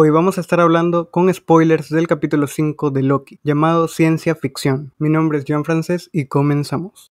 Hoy vamos a estar hablando con spoilers del capítulo 5 de Loki, llamado Ciencia Ficción. Mi nombre es John Francés y comenzamos.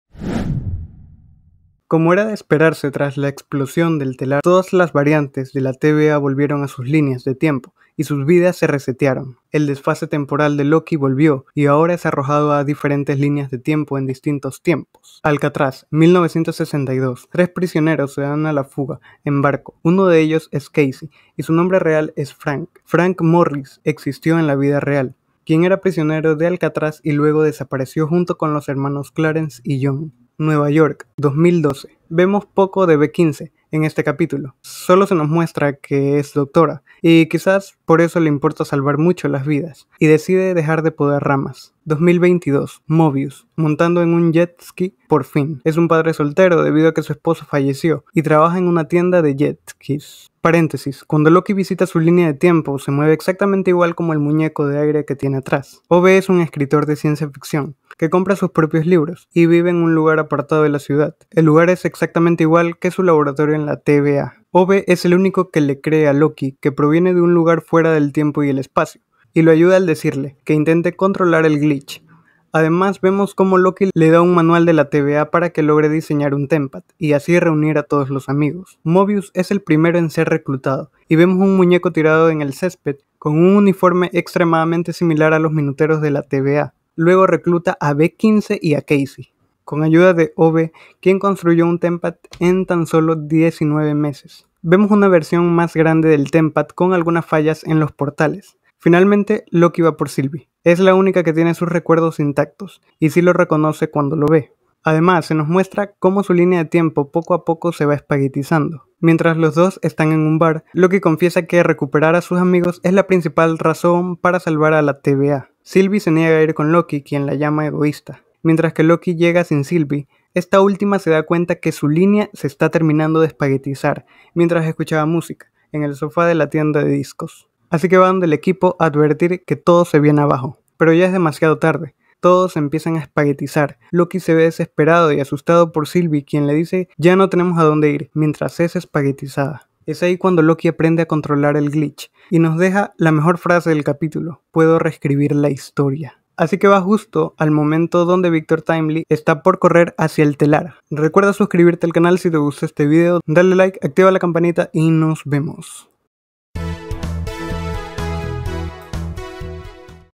Como era de esperarse tras la explosión del telar, todas las variantes de la TVA volvieron a sus líneas de tiempo, y sus vidas se resetearon. El desfase temporal de Loki volvió y ahora es arrojado a diferentes líneas de tiempo en distintos tiempos. Alcatraz, 1962. Tres prisioneros se dan a la fuga en barco. Uno de ellos es Casey y su nombre real es Frank. Frank Morris existió en la vida real quien era prisionero de Alcatraz y luego desapareció junto con los hermanos Clarence y John. Nueva York, 2012. Vemos poco de B-15, en este capítulo. Solo se nos muestra que es doctora y quizás por eso le importa salvar mucho las vidas y decide dejar de poder ramas. 2022, Mobius, montando en un jet ski por fin. Es un padre soltero debido a que su esposo falleció y trabaja en una tienda de jet skis. Paréntesis, cuando Loki visita su línea de tiempo se mueve exactamente igual como el muñeco de aire que tiene atrás. Ove es un escritor de ciencia ficción que compra sus propios libros y vive en un lugar apartado de la ciudad. El lugar es exactamente igual que su laboratorio en la TVA. Ove es el único que le cree a Loki que proviene de un lugar fuera del tiempo y el espacio y lo ayuda al decirle que intente controlar el glitch. Además vemos cómo Loki le da un manual de la TVA para que logre diseñar un Tempad y así reunir a todos los amigos. Mobius es el primero en ser reclutado y vemos un muñeco tirado en el césped con un uniforme extremadamente similar a los minuteros de la TVA. Luego recluta a B15 y a Casey, con ayuda de Ove quien construyó un Tempad en tan solo 19 meses. Vemos una versión más grande del Tempat con algunas fallas en los portales, Finalmente, Loki va por Sylvie. Es la única que tiene sus recuerdos intactos, y sí lo reconoce cuando lo ve. Además, se nos muestra cómo su línea de tiempo poco a poco se va espaguetizando. Mientras los dos están en un bar, Loki confiesa que recuperar a sus amigos es la principal razón para salvar a la TVA. Sylvie se niega a ir con Loki, quien la llama egoísta. Mientras que Loki llega sin Sylvie, esta última se da cuenta que su línea se está terminando de espaguetizar mientras escuchaba música en el sofá de la tienda de discos. Así que van del equipo a advertir que todo se viene abajo. Pero ya es demasiado tarde. Todos empiezan a espaguetizar. Loki se ve desesperado y asustado por Sylvie, quien le dice ya no tenemos a dónde ir, mientras es espaguetizada. Es ahí cuando Loki aprende a controlar el glitch y nos deja la mejor frase del capítulo, puedo reescribir la historia. Así que va justo al momento donde Victor Timely está por correr hacia el telar. Recuerda suscribirte al canal si te gusta este video, dale like, activa la campanita y nos vemos.